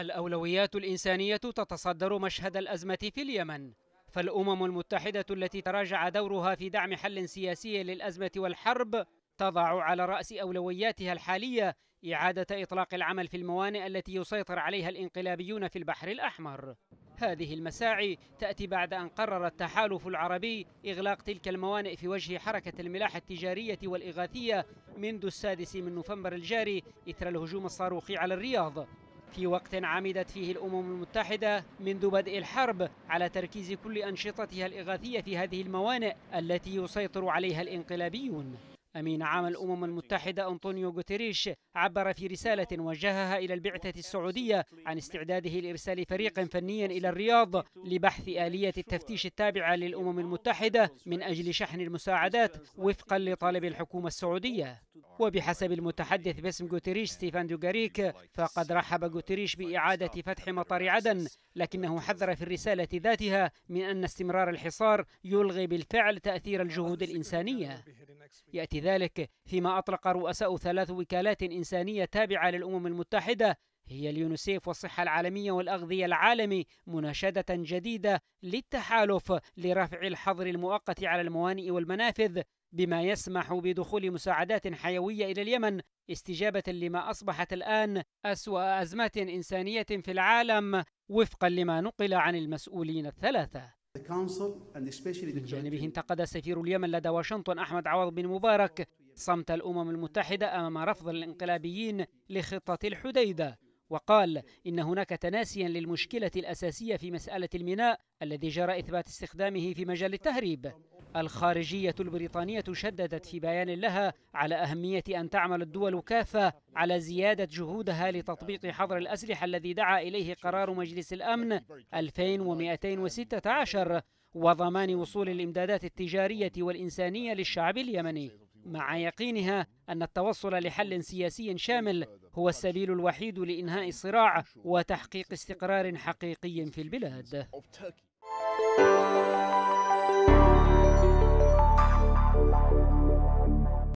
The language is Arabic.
الأولويات الإنسانية تتصدر مشهد الأزمة في اليمن فالأمم المتحدة التي تراجع دورها في دعم حل سياسي للأزمة والحرب تضع على رأس أولوياتها الحالية إعادة إطلاق العمل في الموانئ التي يسيطر عليها الإنقلابيون في البحر الأحمر هذه المساعي تأتي بعد أن قرر التحالف العربي إغلاق تلك الموانئ في وجه حركة الملاحة التجارية والإغاثية منذ السادس من نوفمبر الجاري إثر الهجوم الصاروخي على الرياض في وقت عمدت فيه الأمم المتحدة منذ بدء الحرب على تركيز كل أنشطتها الإغاثية في هذه الموانئ التي يسيطر عليها الإنقلابيون أمين عام الأمم المتحدة أنطونيو غوتيريش عبر في رسالة وجهها إلى البعثة السعودية عن استعداده لإرسال فريق فني إلى الرياض لبحث آلية التفتيش التابعة للأمم المتحدة من أجل شحن المساعدات وفقا لطلب الحكومة السعودية وبحسب المتحدث باسم غوتيريش ستيفان دوغاريك فقد رحب غوتيريش بإعادة فتح مطار عدن لكنه حذر في الرسالة ذاتها من أن استمرار الحصار يلغي بالفعل تأثير الجهود الإنسانية يأتي ذلك فيما أطلق رؤساء ثلاث وكالات إنسانية تابعة للأمم المتحدة هي اليونيسيف والصحة العالمية والأغذية العالمي مناشدة جديدة للتحالف لرفع الحظر المؤقت على الموانئ والمنافذ بما يسمح بدخول مساعدات حيوية إلى اليمن استجابة لما أصبحت الآن أسوأ أزمات إنسانية في العالم وفقا لما نقل عن المسؤولين الثلاثة من جانبه انتقد سفير اليمن لدى واشنطن أحمد عوض بن مبارك صمت الأمم المتحدة أمام رفض الانقلابيين لخطة الحديدة وقال إن هناك تناسيا للمشكلة الأساسية في مسألة الميناء الذي جرى إثبات استخدامه في مجال التهريب الخارجية البريطانية شددت في بيان لها على أهمية أن تعمل الدول كافة على زيادة جهودها لتطبيق حظر الأسلحة الذي دعا إليه قرار مجلس الأمن 2216 وضمان وصول الإمدادات التجارية والإنسانية للشعب اليمني مع يقينها أن التوصل لحل سياسي شامل هو السبيل الوحيد لإنهاء الصراع وتحقيق استقرار حقيقي في البلاد.